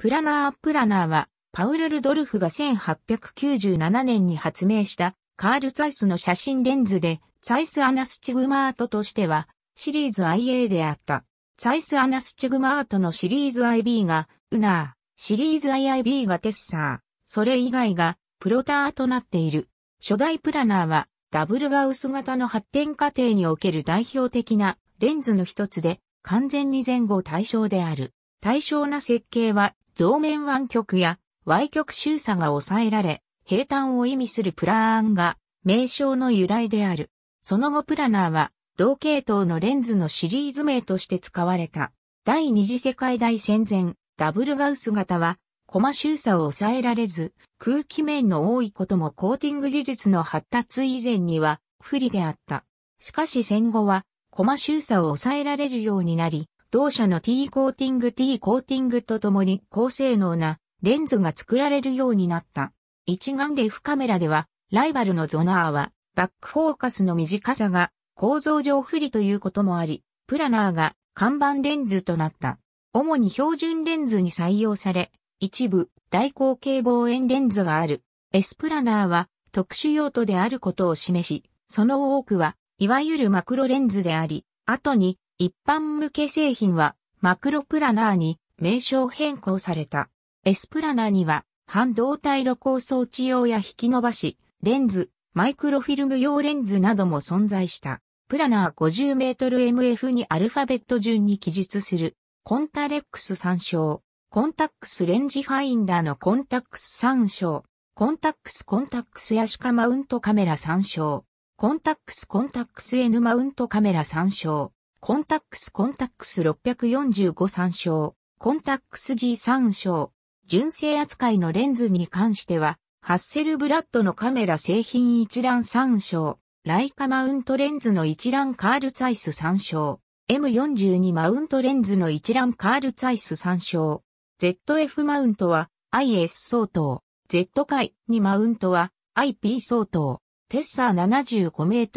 プラナー・プラナーは、パウル・ルドルフが1897年に発明したカール・ツァイスの写真レンズで、ツァイス・アナスチグマートとしてはシリーズ IA であった。ツァイス・アナスチグマートのシリーズ IB がウナー、シリーズ IIB がテッサー、それ以外がプロターとなっている。初代プラナーはダブルガウス型の発展過程における代表的なレンズの一つで完全に前後対称である。対称な設計は増面湾曲や Y 曲周差が抑えられ、平坦を意味するプラーンが名称の由来である。その後プラナーは同系統のレンズのシリーズ名として使われた。第二次世界大戦前、ダブルガウス型はコマ周差を抑えられず、空気面の多いこともコーティング技術の発達以前には不利であった。しかし戦後はコマ周差を抑えられるようになり、同社の T コーティング T コーティングとともに高性能なレンズが作られるようになった。一眼レフカメラでは、ライバルのゾナーは、バックフォーカスの短さが構造上不利ということもあり、プラナーが看板レンズとなった。主に標準レンズに採用され、一部大口径望遠レンズがある。S プラナーは特殊用途であることを示し、その多くはいわゆるマクロレンズであり、後に一般向け製品はマクロプラナーに名称変更された。S プラナーには半導体露光装置用や引き伸ばし、レンズ、マイクロフィルム用レンズなども存在した。プラナー 50mmMF にアルファベット順に記述する。コンタレックス参照。コンタックスレンジファインダーのコンタックス参照。コンタックスコンタックスヤシカマウントカメラ参照。コンタックスコンタックス N マウントカメラ参照。コンタックスコンタックス645参照、コンタックス G 参照、純正扱いのレンズに関しては、ハッセルブラッドのカメラ製品一覧参照、ライカマウントレンズの一覧カールツァイス参照、M42 マウントレンズの一覧カールツァイス参照、ZF マウントは IS 相当、Z 回2マウントは IP 相当、テッサー 75m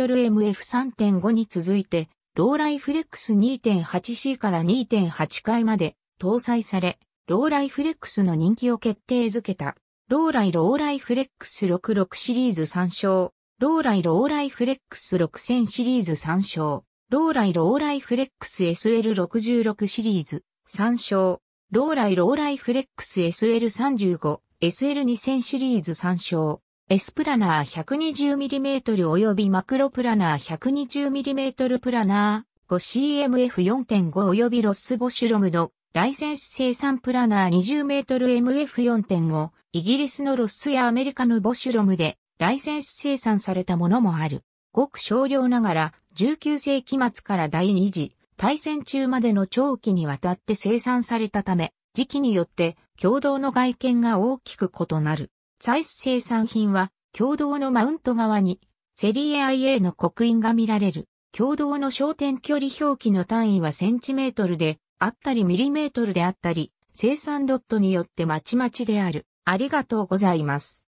MF3.5 に続いて、ローライフレックス 2.8C から2.8回まで搭載され、ローライフレックスの人気を決定づけた。ローライローライフレックス66シリーズ参照。ローライローライフレックス6000シリーズ参照。ローライローライフレックス SL66 シリーズ参照。ローライローライフレックス SL35、SL2000 シリーズ参照。S プラナー 120mm 及びマクロプラナー 120mm プラナー 5CMF4.5 及びロスボシュロムのライセンス生産プラナー 20mMF4.5 イギリスのロスやアメリカのボシュロムでライセンス生産されたものもある。ごく少量ながら19世紀末から第2次大戦中までの長期にわたって生産されたため時期によって共同の外見が大きく異なる。サイス生産品は、共同のマウント側に、セリエ IA の刻印が見られる。共同の焦点距離表記の単位はセンチメートルであったりミリメートルであったり、生産ロットによってまちまちである。ありがとうございます。